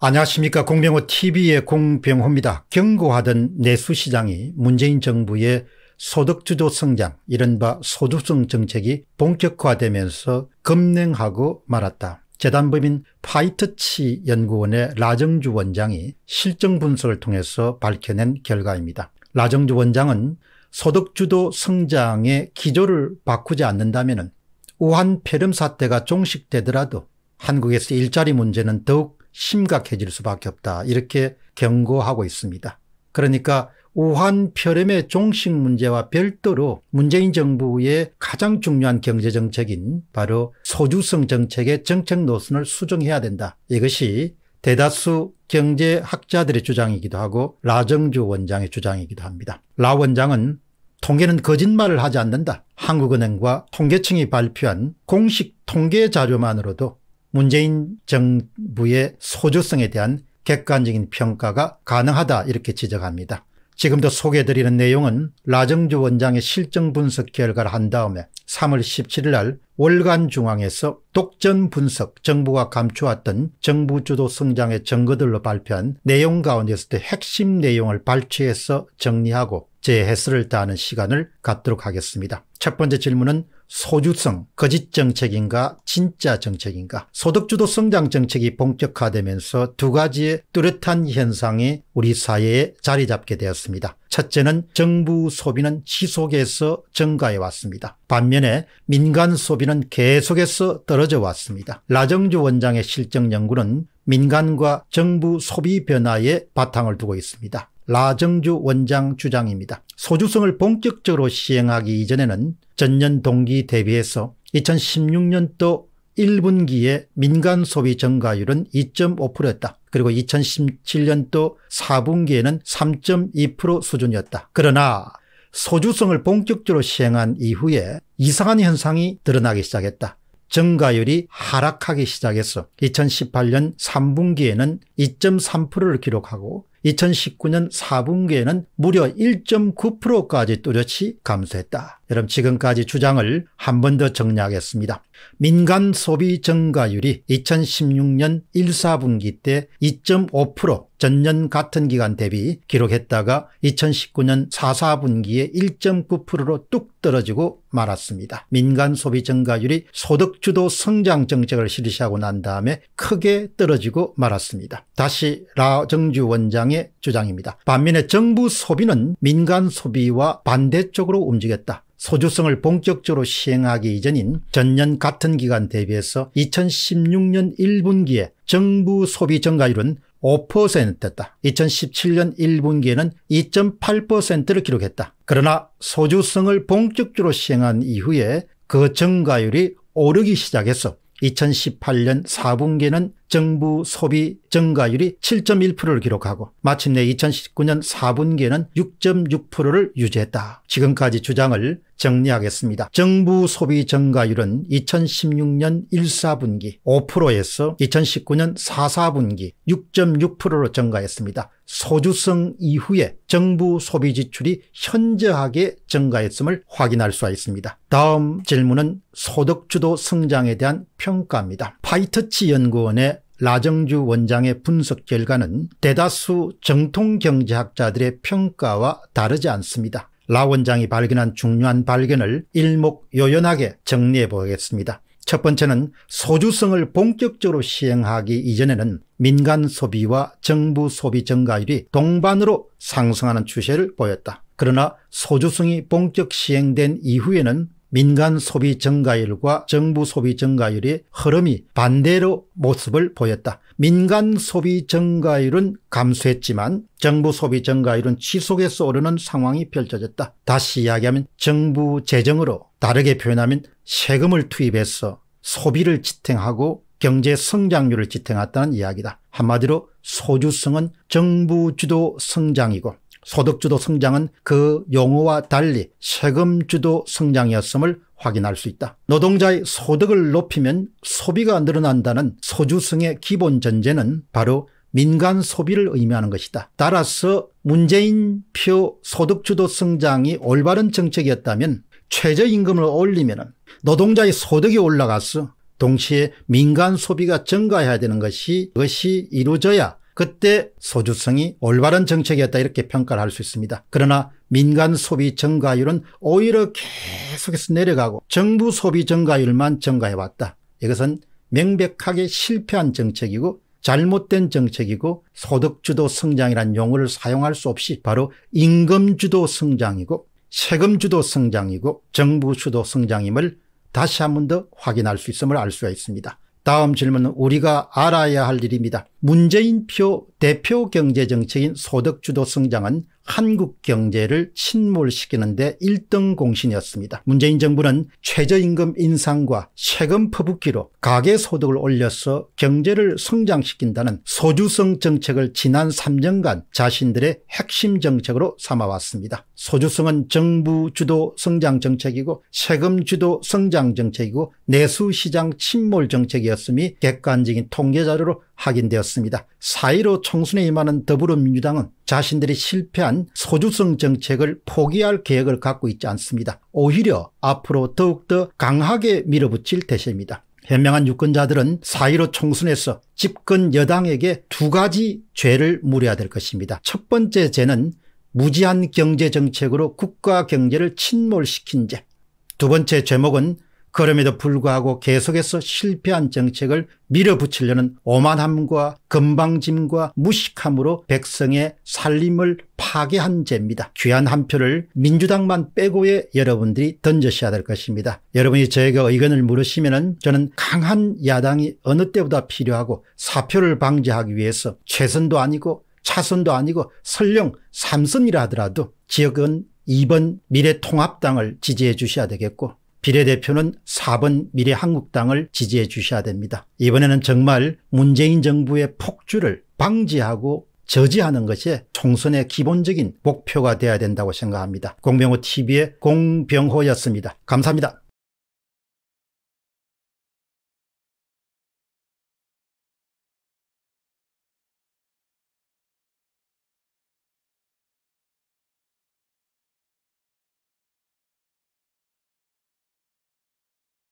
안녕하십니까 공병호 tv의 공병호입니다. 경고하던 내수시장이 문재인 정부의 소득주도 성장 이른바 소득성 정책이 본격화되면서 급냉하고 말았다. 재단법인 파이트치 연구원의 라정주 원장이 실증 분석을 통해서 밝혀낸 결과입니다. 라정주 원장은 소득주도 성장의 기조를 바꾸지 않는다면 우한 폐렴 사태가 종식되더라도 한국에서 일자리 문제는 더욱 심각해질 수밖에 없다. 이렇게 경고하고 있습니다. 그러니까 우한 폐렴의 종식 문제와 별도로 문재인 정부의 가장 중요한 경제 정책인 바로 소주성 정책의 정책 노선을 수정해야 된다. 이것이 대다수 경제학자들의 주장이기도 하고 라정주 원장의 주장이기도 합니다. 라 원장은 통계는 거짓말을 하지 않는다. 한국은행과 통계청이 발표한 공식 통계 자료만으로도 문재인 정부의 소조성에 대한 객관적인 평가가 가능하다 이렇게 지적합니다. 지금도 소개해드리는 내용은 라정주 원장의 실정 분석 결과를 한 다음에 3월 17일 날 월간중앙에서 독점 분석 정부가 감추었던 정부 주도 성장의 증거들로 발표한 내용 가운데서도 핵심 내용을 발췌해서 정리하고 재 해설을 다하는 시간을 갖도록 하겠습니다. 첫 번째 질문은 소주성, 거짓 정책인가 진짜 정책인가 소득주도 성장 정책이 본격화되면서 두 가지의 뚜렷한 현상이 우리 사회에 자리 잡게 되었습니다. 첫째는 정부 소비는 지속해서 증가해 왔습니다. 반면에 민간 소비는 계속해서 떨어져 왔습니다. 라정주 원장의 실적 연구는 민간과 정부 소비 변화에 바탕을 두고 있습니다. 라정주 원장 주장입니다. 소주성을 본격적으로 시행하기 이전에는 전년 동기 대비해서 2016년도 1분기에 민간 소비 증가율은 2.5%였다. 그리고 2017년도 4분기에는 3.2% 수준이었다. 그러나 소주성을 본격적으로 시행한 이후에 이상한 현상이 드러나기 시작했다. 증가율이 하락하기 시작했어. 2018년 3분기에는 2.3%를 기록하고 2019년 4분기에는 무려 1.9%까지 뚜렷이 감소했다. 여러분 지금까지 주장을 한 번 더 정리하겠습니다. 민간 소비 증가율이 2016년 1 4분기때 2.5% 전년 같은 기간 대비 기록했다가 2019년 4 4분기에 1.9%로 뚝 떨어지고 말았습니다. 민간 소비 증가율이 소득주도 성장 정책을 실시하고 난 다음에 크게 떨어지고 말았습니다. 다시 라정주 원장의 주장입니다. 반면에 정부 소비는 민간 소비와 반대쪽으로 움직였다. 소주성을 본격적으로 시행하기 이전인 전년 같은 기간 대비해서 2016년 1분기에 정부 소비 증가율은 5%였다. 2017년 1분기에는 2.8%를 기록했다. 그러나 소주성을 본격적으로 시행한 이후에 그 증가율이 오르기 시작했어. 2018년 4분기에는 정부 소비 증가율이 7.1%를 기록하고 마침내 2019년 4분기에는 6.6%를 유지했다. 지금까지 주장을 정리하겠습니다. 정부 소비 증가율은 2016년 1, 4분기 5%에서 2019년 4, 4분기 6.6%로 증가했습니다. 소주성 이후에 정부 소비 지출이 현저하게 증가했음을 확인할 수가 있습니다. 다음 질문은 소득주도 성장에 대한 평가입니다. 파이터치 연구원의 라정주 원장의 분석 결과는 대다수 정통 경제학자들의 평가와 다르지 않습니다. 라 원장이 발견한 중요한 발견을 일목요연하게 정리해 보겠습니다. 첫 번째는 소주성을 본격적으로 시행하기 이전에는 민간 소비와 정부 소비 증가율이 동반으로 상승하는 추세를 보였다. 그러나 소주성이 본격 시행된 이후에는 민간 소비 증가율과 정부 소비 증가율의 흐름이 반대로 모습을 보였다. 민간 소비 증가율은 감소했지만 정부 소비 증가율은 지속해서 오르는 상황이 펼쳐졌다. 다시 이야기하면 정부 재정으로 다르게 표현하면 세금을 투입해서 소비를 지탱하고 경제 성장률을 지탱했다는 이야기다. 한마디로 소주성은 정부 주도 성장이고 소득주도 성장은 그 용어와 달리 세금주도 성장이었음을 확인할 수 있다. 노동자의 소득을 높이면 소비가 늘어난다는 소주성의 기본 전제는 바로 민간 소비를 의미하는 것이다. 따라서 문재인 표 소득주도 성장이 올바른 정책이었다면 최저임금을 올리면 노동자의 소득이 올라가서 동시에 민간 소비가 증가해야 되는 것이 그것이 이루어져야 그때 소주성이 올바른 정책이었다 이렇게 평가를 할 수 있습니다. 그러나 민간 소비 증가율은 오히려 계속해서 내려가고 정부 소비 증가율만 증가해왔다. 이것은 명백하게 실패한 정책이고 잘못된 정책이고 소득주도 성장이란 용어를 사용할 수 없이 바로 임금주도 성장이고 세금주도 성장이고 정부주도 성장임을 다시 한 번 더 확인할 수 있음을 알 수가 있습니다. 다음 질문은 우리가 알아야 할 일입니다. 문재인 표 대표 경제정책인 소득주도 성장은 한국 경제를 침몰시키는 데 1등 공신이었습니다. 문재인 정부는 최저임금 인상과 세금 퍼붓기로 가계소득을 올려서 경제를 성장시킨다는 소주성 정책을 지난 3년간 자신들의 핵심 정책으로 삼아왔습니다. 소주성은 정부 주도 성장 정책이고 세금 주도 성장 정책이고 내수시장 침몰 정책이었음이 객관적인 통계자료로 확인되었습니다. 4.15 총선에 임하는 더불어민주당은 자신들이 실패한 소주성 정책을 포기할 계획을 갖고 있지 않습니다. 오히려 앞으로 더욱더 강하게 밀어붙일 대세입니다. 현명한 유권자들은 4.15 총선에서 집권 여당에게 두 가지 죄를 물어야 될 것입니다. 첫 번째 죄는 무지한 경제정책으로 국가 경제를 침몰시킨 죄. 두 번째 죄목은 그럼에도 불구하고 계속해서 실패한 정책을 밀어붙이려는 오만함과 건방짐과 무식함으로 백성의 살림을 파괴한 죄입니다. 귀한 한 표를 민주당만 빼고의 여러분들이 던져셔야 될 것입니다. 여러분이 저에게 의견을 물으시면 저는 강한 야당이 어느 때보다 필요하고 사표를 방지하기 위해서 최선도 아니고 차선도 아니고 설령 삼선이라 하더라도 지역은 이번 미래통합당을 지지해 주셔야 되겠고 비례대표는 4번 미래한국당을 지지해 주셔야 됩니다. 이번에는 정말 문재인 정부의 폭주를 방지하고 저지하는 것이 총선의 기본적인 목표가 돼야 된다고 생각합니다. 공병호 TV의 공병호였습니다. 감사합니다.